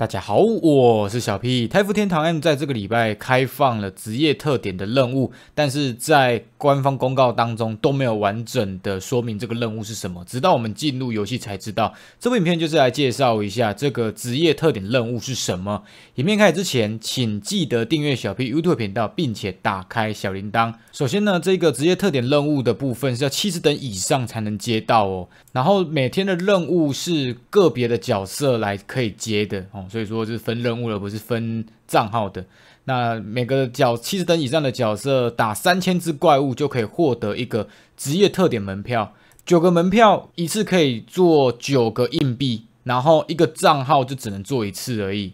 大家好，我是小 P。台服天堂 M 在这个礼拜开放了职业特点的任务，但是在官方公告当中都没有完整的说明这个任务是什么。直到我们进入游戏才知道。这部影片就是来介绍一下这个职业特点任务是什么。影片开始之前，请记得订阅小 P YouTube 频道，并且打开小铃铛。首先呢，这个职业特点任务的部分是要七十等以上才能接到哦。然后每天的任务是个别的角色来可以接的哦。所以说就是分任务了，不是分账号的。那每个角七十等以上的角色打三千只怪物，就可以获得一个职业特点门票。九个门票一次可以做九个硬币，然后一个账号就只能做一次而已。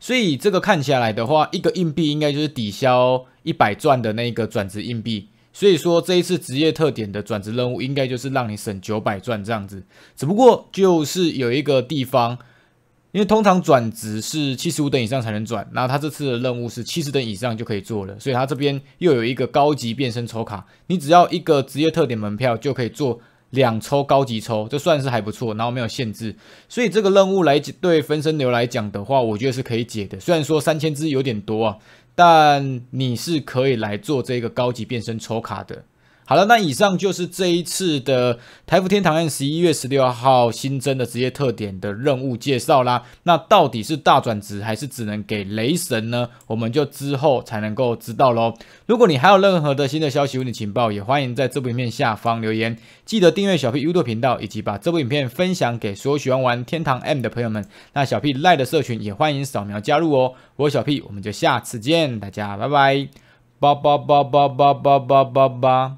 所以这个看下来的话，一个硬币应该就是抵消一百钻的那个转职硬币。所以说这一次职业特点的转职任务，应该就是让你省九百钻这样子。只不过就是有一个地方。因为通常转职是七十五等以上才能转，那他这次的任务是七十等以上就可以做了，所以他这边又有一个高级变身抽卡，你只要一个职业特点门票就可以做两抽高级抽，这算是还不错，然后没有限制，所以这个任务来对分身流来讲的话，我觉得是可以解的。虽然说三千只有点多啊，但你是可以来做这个高级变身抽卡的。好了，那以上就是这一次的台服天堂 N 十一月十六号新增的职业特点的任务介绍啦。那到底是大转职还是只能给雷神呢？我们就之后才能够知道喽。如果你还有任何的新的消息、新你情报，也欢迎在这部影片下方留言。记得订阅小 P YouTube 频道，以及把这部影片分享给所有喜欢玩天堂 M 的朋友们。那小 P 赖的社群也欢迎扫描加入哦。我小 P，我们就下次见，大家拜拜！叭叭叭叭叭叭叭叭。